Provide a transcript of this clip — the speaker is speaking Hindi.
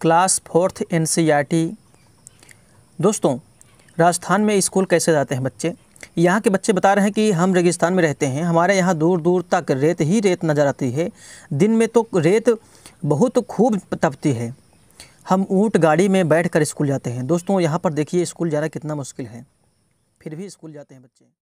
क्लास फोर्थ एन e दोस्तों राजस्थान में स्कूल कैसे जाते हैं बच्चे यहाँ के बच्चे बता रहे हैं कि हम रेगिस्तान में रहते हैं हमारे यहाँ दूर दूर तक रेत ही रेत नज़र आती है दिन में तो रेत बहुत खूब तपती है हम ऊँट गाड़ी में बैठ कर स्कूल जाते हैं दोस्तों यहाँ पर देखिए स्कूल जाना कितना मुश्किल है फिर भी स्कूल जाते हैं बच्चे